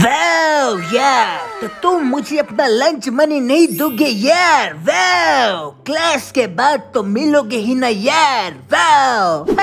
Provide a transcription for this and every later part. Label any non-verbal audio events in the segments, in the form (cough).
wave यार तो तुम मुझे अपना लंच मनी नहीं दोगे यार वेव क्लास के बाद तो मिलोगे ही ना यार वेव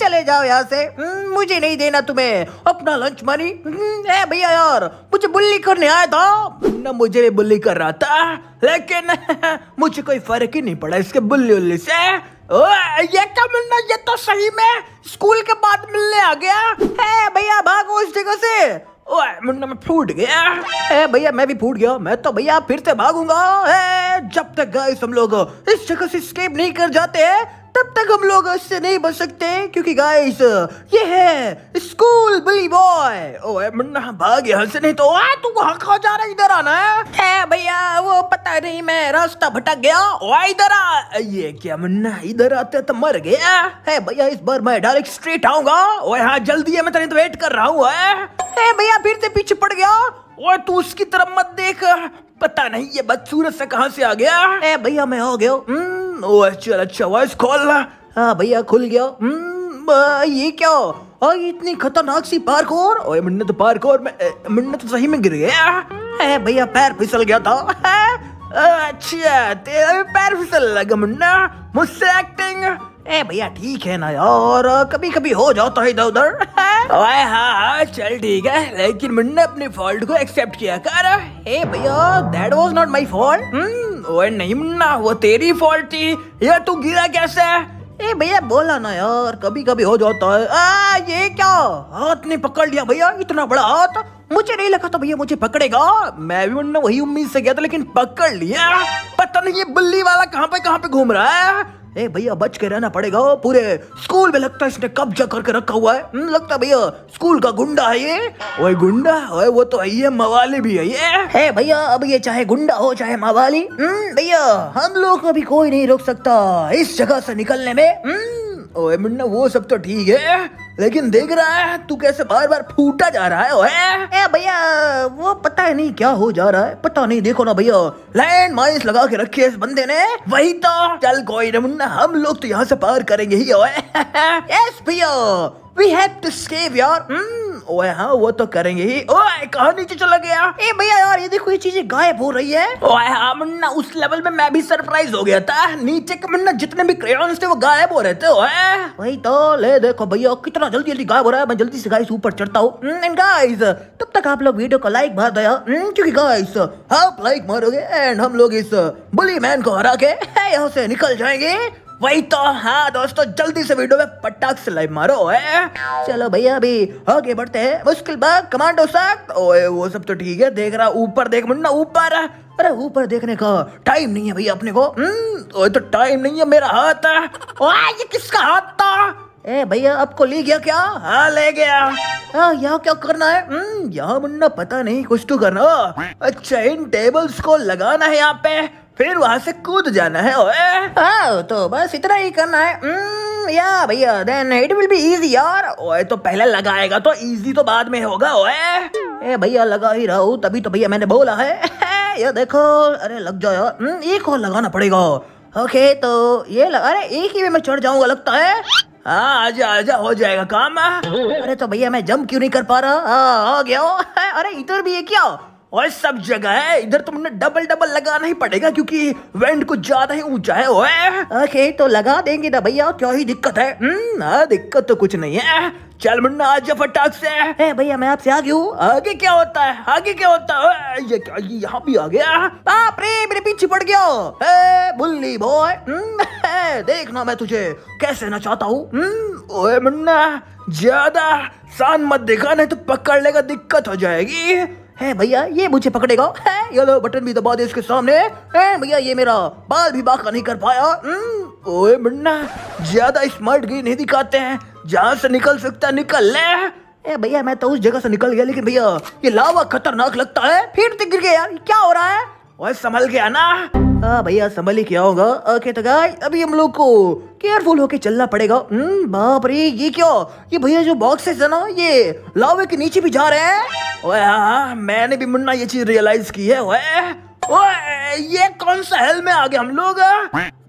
चले जाओ यहाँ से हम्म, मुझे नहीं देना तुम्हें अपना लंच मनी हम्म, भैया यार मुझे बुल्ली करने आया था ना मुझे भी बुल्ली कर रहा था लेकिन (laughs) मुझे कोई फर्क ही नहीं पड़ा इसके बुल्ली उल्ली से ओ, ये क्या मिलना ये तो सही में स्कूल के बाद मिलने आ गया है भैया भागो इस जगह से मुन्ना मैं फूट गया ए भैया मैं भी फूट गया मैं तो भैया फिर से भागूंगा जब तक गाइस हम लोग इस जगह से स्केप नहीं कर जाते हैं तब तक हम लोग इससे नहीं बच सकते क्योंकि गाइस ये है स्कूल बिली बॉय ओए मुन्ना भाग यहाँ से नहीं तो आ तू वहाँ कहाँ जा रहा इधर आना है भैया वो पता नहीं मैं रास्ता भटक गया ओ इधर आ ये क्या मुन्ना इधर आते तो मर गया है भैया इस बार मैं डायरेक्ट स्ट्रेट आऊंगा ओए हाँ जल्दी है मैं तेरे तो वेट तो कर रहा हूँ भैया फिर से पीछे पड़ गया ओए तू उसकी तरफ मत देख पता नहीं ये बदसूरत से कहाँ से आ गया भैया मैं आ गया ओ अच्छा अच्छा वॉइस खोल ना हाँ भैया खुल गया हम्म, ये क्या और इतनी खतरनाक सी पार्क और ओए तो पार्क और में तो सही में गिर गया भैया पैर फिसल गया था अच्छा तेरा भी पैर फिसल लगा मुन्ना मुझसे एक्टिंग ए भैया ठीक है ना यार कभी कभी हो जाता है इधर उधर हाँ हाँ चल ठीक है लेकिन मुन्ना अपने फॉल्ट को एक्सेप्ट किया कर ए भैया that was not my fault ओए वो तेरी फॉल्ट थी ये तू गिरा कैसे ए भैया बोला ना यार कभी कभी हो जाता है आ, ये क्या हाथ ने पकड़ लिया भैया इतना बड़ा हाथ मुझे नहीं लगा था भैया मुझे पकड़ेगा मैं भी मुन्ना वही उम्मीद से गया था लेकिन पकड़ लिया पता नहीं ये बिल्ली वाला कहाँ पे कहाँ पे घूम रहा है ए भैया बच के रहना पड़ेगा पूरे स्कूल में लगता है इसने कब्जा करके रखा हुआ है हम्म, लगता है भैया स्कूल का गुंडा है ये ओए गुंडा ओए वो तो है ये मवाली भी है ये है भैया अब ये चाहे गुंडा हो चाहे मवाली हम्म, भैया हम लोग को भी कोई नहीं रोक सकता इस जगह से निकलने में हम्म, ओए मुन्ना वो सब तो ठीक है लेकिन देख रहा है तू कैसे बार बार फूटा जा रहा है ओए ए भैया वो पता है नहीं क्या हो जा रहा है पता नहीं देखो ना भैया लैंड माइंस लगा के रखे इस बंदे ने वही तो चल कोई ना मुन्ना हम लोग तो यहाँ से पार करेंगे ही ओए यस (laughs) भैया we have to save your ओए हाँ वो तो करेंगे ही ओए कहा नीचे चला गया ए भैया यार ये देखो ये चीजें गायब हो रही है ओए हाँ मुन्ना उस लेवल में मैं भी सरप्राइज हो गया था नीचे के मुन्ना जितने भी क्रेन थे वो गायब हो रहे थे ओए वही तो ले देखो भैया कितना जल्दी जल्दी गायब हो रहा है मैं जल्दी से गाइस ऊपर चढ़ता हूँ गाइस हम्म, तब तक आप लोग वीडियो को लाइक भर दया हम्म, क्यूँकी गाइस आप लाइक मारोगे एंड हम लोग इस बुली मैन को हरा के (laughs) यहाँ से निकल जाएंगे वही तो हाँ दोस्तों जल्दी से वीडियो में पटाख से लाइव मारो है चलो भैया अभी आगे बढ़ते हैं मुश्किल बात कमांडो साख ओए वो सब तो ठीक है देख रहा ऊपर देख मुन्ना ऊपर अरे ऊपर देखने का टाइम नहीं है भैया अपने को हम्म, ओए तो टाइम नहीं है मेरा हाथ है ओए ये किसका हाथ था ए भैया आपको ले गया क्या हाँ ले गया आ, यहाँ क्या करना है हम्म, यहाँ मुन्ना पता नहीं कुछ तो करना अच्छा इन टेबल्स को लगाना है यहाँ पे फिर वहां से कूद जाना है ओए हाँ, तो बस इतना ही करना है या भैया then it will be easy यार ओए तो पहले लगाएगा तो इजी तो बाद में होगा ओए ए भैया लगा ही रहा हूँ तभी तो भैया मैंने बोला है (laughs) ये देखो अरे लग जाओ यार एक और लगाना पड़ेगा ओके तो ये लगा अरे एक ही में चढ़ जाऊंगा लगता है हाँ आजा आजा हो जाएगा काम अरे तो भैया मैं जंप क्यों नहीं कर पा रहा आ, हाँ, आ गया हो (laughs) अरे इधर भी है क्या और सब जगह है इधर तो मुझे डबल डबल लगाना ही पड़ेगा क्योंकि वेंट कुछ ज्यादा ही ऊंचा है ओए ओके तो लगा देंगे ना भैया क्या ही दिक्कत है हम्म, दिक्कत तो कुछ नहीं है चल मुन्ना आज फटाक से भैया मैं आपसे आ हूँ आगे क्या होता है आगे क्या होता है ये क्या ये यहाँ भी आ गया बाप रे मेरे पीछे पड़ गया बुल्ली बॉय हम्म, देखना मैं तुझे कैसे ना चाहता हूँ हम्म, ओए मुन्ना ज्यादा शान मत देखा नहीं तो पकड़ लेगा दिक्कत हो जाएगी है भैया ये मुझे पकड़ेगा है ये लो बटन भी दबा दे इसके सामने है भैया ये मेरा बाल भी बाका नहीं कर पाया हम्म, ओए मुन्ना ज्यादा स्मार्ट गई नहीं दिखाते हैं जहाँ से निकल सकता निकल ले ए भैया मैं तो उस जगह से निकल गया लेकिन भैया ये लावा खतरनाक लगता है फिर तो गिर गया क्या हो रहा है ओए संभल गया ना हाँ भैया संभल ही क्या होगा ओके तो गाय अभी हम लोग को केयरफुल होके चलना पड़ेगा हम्म, बाप रे ये क्या ये भैया जो बॉक्सेस है ना ये लावे के नीचे भी जा रहे हैं ओए हाँ, हाँ मैंने भी मुन्ना ये चीज रियलाइज की है ओए ओए ये कौन सा हेल में आ गए हम लोग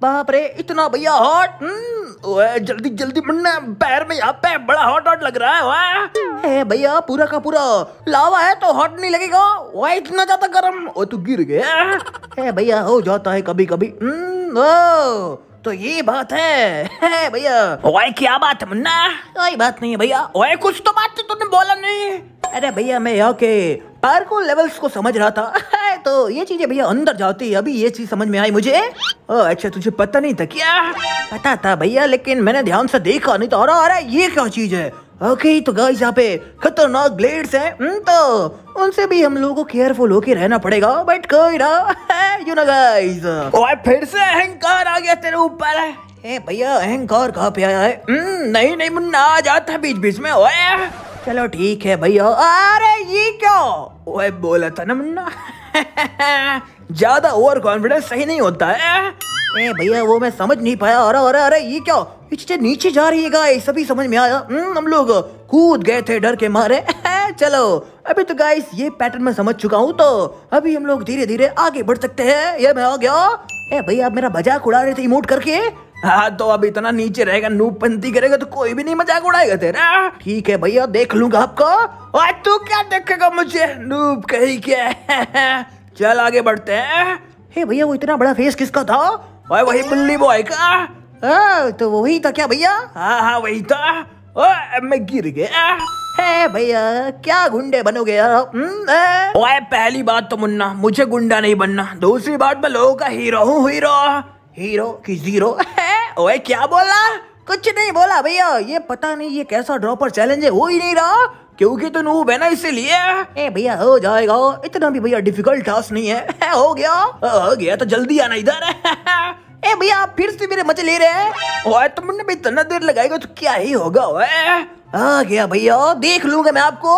बाप रे इतना भैया हॉट हम्म, ओए जल्दी जल्दी मुन्ना पैर में यहाँ पे बड़ा हॉट हॉट लग रहा है ओए भैया पूरा का पूरा लावा है तो हॉट नहीं लगेगा वह इतना ज्यादा गर्म ओ तू गिर गया भैया हो जाता है कभी कभी हम्म, ओ तो ये बात है, भैया ओए क्या बात है मुन्ना कोई बात नहीं है भैया ओए कुछ तो बात तुमने तो बोला नहीं अरे भैया मैं यहाँ के पार्को लेवल्स को समझ रहा था तो ये चीजें भैया अंदर जाती है अभी ये चीज समझ में आई मुझे ओ अच्छा तुझे पता नहीं था क्या पता था भैया लेकिन मैंने ध्यान से देखा नहीं तो अरे अरे ये क्या चीज है ओके तो गाइस यहाँ पे खतरनाक ब्लेड्स हैं हम्म, तो उनसे भी हम लोगों को केयरफुल होके रहना पड़ेगा बट कोई ना यू नो गाइस ओए फिर से अहंकार आ गया तेरे ऊपर ए भैया अहंकार कहाँ पे आया है हम्म, नहीं नहीं मुन्ना आ जाता है बीच बीच में ओए चलो ठीक है भैया अरे ये क्यों ओए बोला था ना मुन्ना (laughs) ज्यादा ओवर कॉन्फिडेंस सही नहीं होता है ए भैया वो मैं समझ नहीं पाया अरे अरे अरे ये क्या ये चीजें नीचे जा रही है गाइस सभी समझ में आया हम्म, हम लोग कूद गए थे डर के मारे (laughs) चलो अभी तो गाइस ये पैटर्न मैं समझ चुका हूँ तो अभी हम लोग धीरे धीरे आगे बढ़ सकते हैं ये मैं आ गया ए भाई आप मेरा मजाक उड़ा रहे थे इमोट करके हाँ तो अब इतना नीचे रहेगा नूपंती करेगा तो कोई भी नहीं मजाक उड़ाएगा तेरा ठीक है भैया देख लूंगा आपको आज तू क्या देखेगा मुझे नूप कही क्या (laughs) चल आगे बढ़ते हैं हे भैया वो इतना बड़ा फेस किसका था भाई वही बुल्ली बॉय का आ, तो वही था क्या भैया हाँ हाँ वही था ओ, मैं गिर गया है भैया क्या गुंडे बनोगे ओए पहली बात तो मुन्ना मुझे गुंडा नहीं बनना दूसरी बात मैं लोगों का हीरो हूँ हीरो हीरो की जीरो ओए क्या बोला कुछ नहीं बोला भैया ये पता नहीं ये कैसा ड्रॉपर चैलेंज है हो ही नहीं रहा क्योंकि तो नूब है ना इसीलिए भैया हो जाएगा इतना भी भैया डिफिकल्ट टास्क नहीं है हो गया हो गया तो जल्दी आना इधर ए भैया आप फिर से मेरे मजे ले रहे हैं तुमने भी इतना देर लगाएगा तो क्या ही होगा ओए आ गया भैया देख लूंगा मैं आपको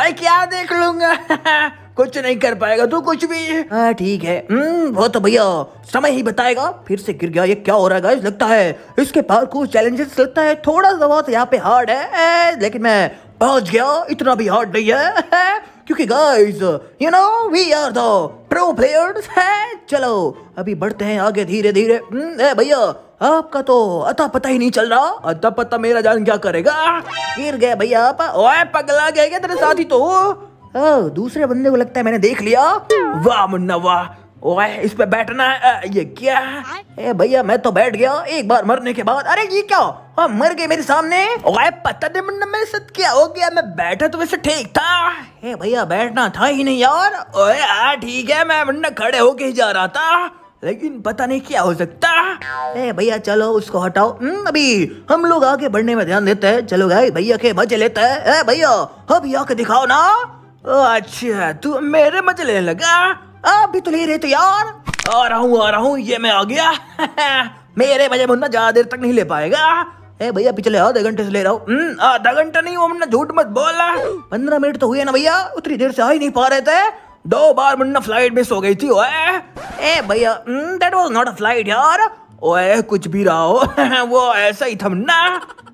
अरे क्या देख लूंगा (laughs) कुछ नहीं कर पाएगा तू कुछ भी हाँ ठीक है हम्म, वो तो भैया समय ही बताएगा फिर से गिर गया ये क्या हो रहा है लगता है इसके पास कुछ चैलेंजेस लगता है थोड़ा सा बहुत यहाँ पे हार्ड है लेकिन मैं पहुंच गया इतना भी हार्ड नहीं है (laughs) क्योंकि guys you know we are the pro players है चलो अभी बढ़ते हैं आगे धीरे धीरे हम्म, भैया आपका तो अता पता ही नहीं चल रहा अता पता मेरा जान क्या करेगा गिर गए भैया आप ओए पगला गए क्या तेरे साथ ही तो ओ, दूसरे बंदे को लगता है मैंने देख लिया वाह मुन्ना वाह ओए इस पे बैठना है ये क्या है भैया मैं तो बैठ गया एक बार मरने के बाद अरे ये क्या और हाँ, मर गए मेरे सामने ओए पता नहीं मुन्ना मेरे साथ क्या हो गया मैं बैठा तो वैसे ठीक था हे भैया बैठना था ही नहीं यार ओए आ ठीक है मैं मुन्ना खड़े होके ही जा रहा था लेकिन पता नहीं क्या हो सकता ए भैया चलो उसको हटाओ हम्म, अभी हम लोग आगे बढ़ने में ध्यान देते हैं चलो भाई भैया के मजे लेते हैं ए भैया अभी आके दिखाओ ना अच्छा तू मेरे मजे लेने लगा अभी तो ले रहे थे यार आ रहा हूँ आ रहा हूँ ये मैं आ गया (laughs) मेरे मजे मुन्ना ज्यादा देर तक नहीं ले पाएगा ए भैया पिछले आधे घंटे से ले रहा हूँ हम्म, आधा घंटा नहीं वो मुन्ना झूठ मत बोला पंद्रह मिनट तो हुए ना भैया उतनी देर से आ ही नहीं पा रहे थे दो बार मुन्ना फ्लाइट मिस हो गई थी ओए ए भैया that was not a flight यार ओए कुछ भी रहा हो (laughs) वो ऐसा ही था मुन्ना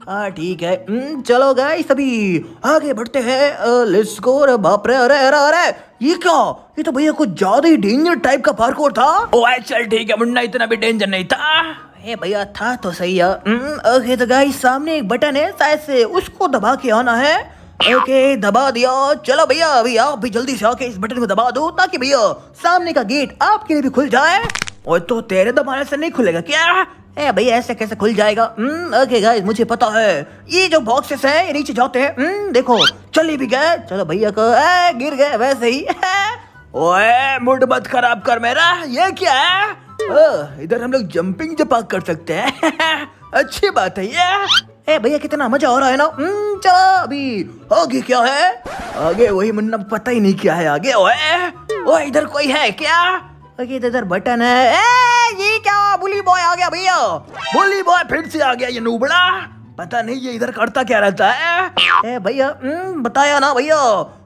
हाँ ठीक है हम्म, चलो गाइस सभी आगे बढ़ते हैं लेट्स गो अरे बाप रे अरे अरे अरे ये क्या ये तो भैया कुछ ज्यादा ही डेंजर टाइप का पार्कोर था ओए चल ठीक है मुन्ना इतना भी डेंजर नहीं था अरे भैया था तो सही ओके हम्म, तो गाइस सामने एक बटन है शायद से उसको दबा के आना है ओके दबा दिया चलो भैया अभी आप भी जल्दी से आके इस बटन को दबा दो ताकि भैया सामने का गेट आपके लिए भी खुल जाए और तो तेरे दबाने से नहीं खुलेगा क्या ए भैया ऐसे कैसे खुल जाएगा ओके हम्म, गाइस मुझे पता है ये जो बॉक्सेस है ये नीचे जाते हैं हम्म, देखो चले भी गए चलो भैया को ए, गिर गए वैसे ही (laughs) ओए मूड मत खराब कर मेरा ये क्या है इधर हम लोग जंपिंग जपाक कर सकते हैं (laughs) अच्छी बात है ये ए भैया कितना मजा हो रहा है ना हम्म, चलो अभी आगे क्या है आगे वही मुन्ना पता ही नहीं क्या है आगे ओए ओए इधर कोई है क्या ओके इधर बटन है ए ये क्या बुली बॉय आ गया भैया बुली बॉय फिर से आ गया ये नूबड़ा पता नहीं ये इधर करता क्या रहता है ए भैया हम्म, बताया ना भैया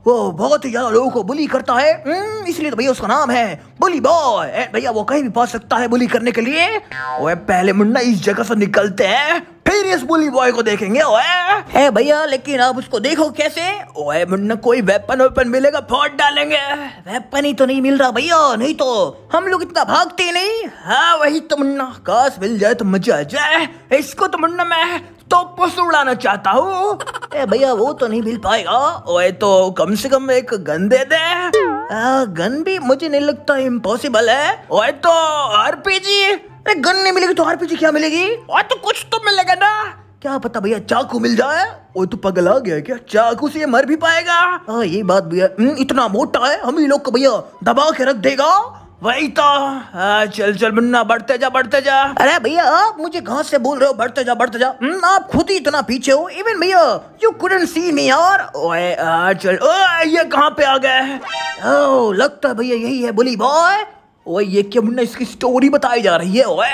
वो बहुत ही ज्यादा लोगों को बुली करता है हम्म, इसलिए तो भैया उसका नाम है बुली बॉय भैया वो कहीं भी पहुंच सकता है बुली करने के लिए वो पहले मुन्ना इस जगह से निकलते हैं फिर इस बुली बॉय को देखेंगे ओए ए भैया लेकिन आप उसको देखो कैसे ओए मुन्ना कोई वेपन वेपन मिलेगा फोट डालेंगे वेपन ही तो नहीं मिल रहा भैया नहीं तो हम लोग इतना भागते नहीं हाँ वही तो मुन्ना काश मिल जाए तो मजा आ जाए इसको तो मुन्ना मैं तो पुस उड़ाना चाहता हूँ भैया वो तो नहीं मिल पाएगा ओए तो कम से कम एक गन दे दे आ, गन भी मुझे नहीं लगता इम्पॉसिबल है ओए तो आरपीजी अरे गन नहीं मिलेगी तो आर पी जी क्या मिलेगी और तो कुछ तो मिलेगा ना क्या पता भैया चाकू मिल जाए वो तो पगल आ गया क्या चाकू से मर भी पाएगा आ, हाँ, ये बात भैया हम्म, इतना मोटा है हम ही लोग को भैया दबा के रख देगा वही तो आ, हाँ, चल चल मुन्ना बढ़ते जा बढ़ते जा अरे भैया आप मुझे घास से बोल रहे हो बढ़ते जा बढ़ते जा हम्म, आप खुद ही इतना पीछे हो इवन भैया यू कुडन सी मी यार ओए आ, हाँ, चल ओ, ये कहाँ पे आ गए लगता है भैया यही है बुली बॉय ओए ये क्या मुन्ना इसकी स्टोरी बताई जा रही है ओए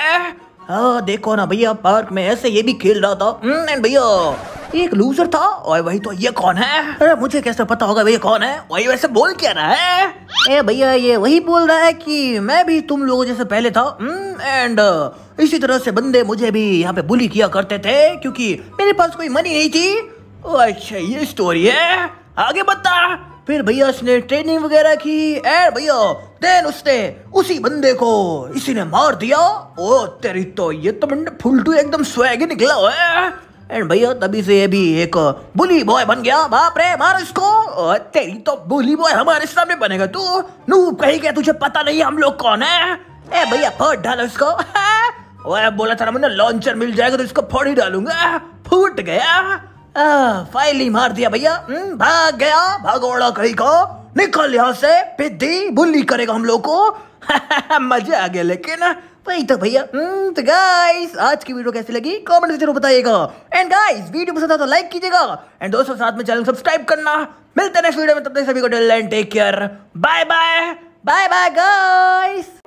हाँ देखो ना भैया पार्क में ऐसे ये भी खेल रहा था एंड हम्म, भैया एक लूजर था ओए वही तो ये कौन है अरे मुझे कैसे पता होगा भैया कौन है वही वैसे बोल क्या रहा है ए भैया ये वही बोल रहा है कि मैं भी तुम लोगों जैसे पहले था एंड हम्म, इसी तरह से बंदे मुझे भी यहाँ पे बुली किया करते थे क्योंकि मेरे पास कोई मनी नहीं थी अच्छा ये स्टोरी है आगे बता फिर भैया उसने ट्रेनिंग वगैरह की एंड भैया देन उसने उसी बंदे को इसी ने मार दिया ओ तेरी तो ये तो बंदे फुलटू एकदम स्वैग निकला हुआ है एंड भैया तभी से ये भी एक बुली बॉय बन गया बाप रे मार इसको तेरी तो बुली बॉय हमारे सामने बनेगा तू नूब कहीं गया तुझे पता नहीं हम लोग कौन है ए भैया फोड़ डालो इसको (laughs) ओए बोला था ना मैंने लॉन्चर मिल जाएगा तो इसको फोड़ ही डालूंगा फूट गया फाइनली मार दिया भैया हम्म, भाग गया भागोड़ा कहीं को निकल यहाँ से पिद्दी बुल्ली करेगा हम लोग को (laughs) मजा आ गया लेकिन वही हम्म, तो भैया तो गाइस आज की वीडियो कैसी लगी कमेंट में जरूर बताइएगा एंड गाइस वीडियो पसंद आता तो लाइक कीजिएगा एंड दोस्तों साथ में चैनल सब्सक्राइब करना मिलते हैं नेक्स्ट वीडियो में तब तक सभी को tell take care bye bye bye bye guys